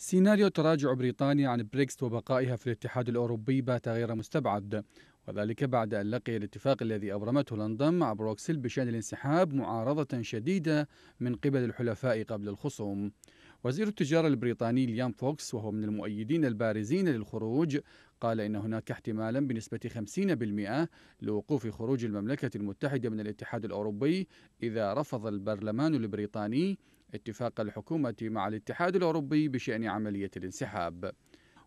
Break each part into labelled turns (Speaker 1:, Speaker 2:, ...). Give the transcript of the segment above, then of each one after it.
Speaker 1: سيناريو تراجع بريطانيا عن بريكست وبقائها في الاتحاد الأوروبي بات غير مستبعد وذلك بعد أن لقي الاتفاق الذي أبرمته لندن مع بروكسل بشأن الانسحاب معارضة شديدة من قبل الحلفاء قبل الخصوم وزير التجارة البريطاني ليام فوكس وهو من المؤيدين البارزين للخروج قال إن هناك احتمالا بنسبة 50% لوقوف خروج المملكة المتحدة من الاتحاد الأوروبي إذا رفض البرلمان البريطاني اتفاق الحكومة مع الاتحاد الأوروبي بشأن عملية الانسحاب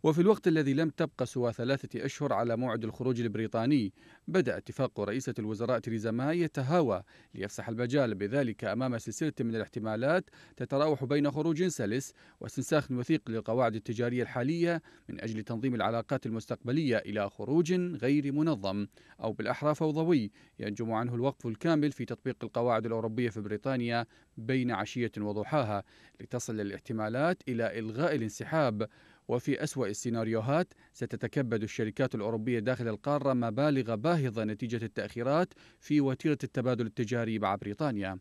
Speaker 1: وفي الوقت الذي لم تبقى سوى ثلاثة أشهر على موعد الخروج البريطاني بدأ اتفاق رئيسة الوزراء تريزا ماي يتهاوى ليفسح المجال بذلك أمام سلسلة من الاحتمالات تتراوح بين خروج سلس واستنساخ وثيق للقواعد التجارية الحالية من أجل تنظيم العلاقات المستقبلية إلى خروج غير منظم أو بالأحرى فوضوي ينجم عنه الوقف الكامل في تطبيق القواعد الأوروبية في بريطانيا بين عشية وضحاها لتصل الاحتمالات إلى إلغاء الانسحاب وفي أسوأ السيناريوهات ستتكبد الشركات الأوروبية داخل القارة مبالغ باهظة نتيجة التأخيرات في وتيرة التبادل التجاري مع بريطانيا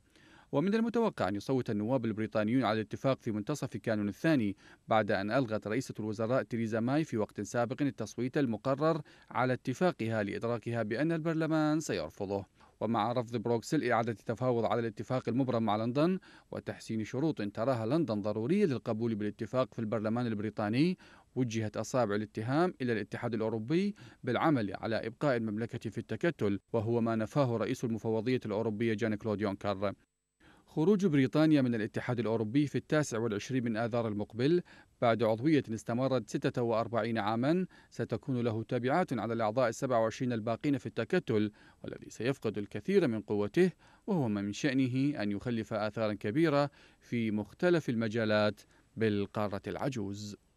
Speaker 1: ومن المتوقع أن يصوت النواب البريطانيون على الاتفاق في منتصف كانون الثاني بعد أن ألغت رئيسة الوزراء تيريزا ماي في وقت سابق التصويت المقرر على اتفاقها لإدراكها بأن البرلمان سيرفضه ومع رفض بروكسل إعادة التفاوض على الاتفاق المبرم مع لندن وتحسين شروط تراها لندن ضرورية للقبول بالاتفاق في البرلمان البريطاني وجهت أصابع الاتهام إلى الاتحاد الأوروبي بالعمل على إبقاء المملكة في التكتل وهو ما نفاه رئيس المفوضية الأوروبية جان كلود يونكر خروج بريطانيا من الاتحاد الأوروبي في التاسع والعشرين من آذار المقبل بعد عضوية استمرت 46 عاما ستكون له تبعات على الأعضاء السبع وعشرين الباقين في التكتل والذي سيفقد الكثير من قوته وهو ما من شأنه أن يخلف آثارا كبيرة في مختلف المجالات بالقارة العجوز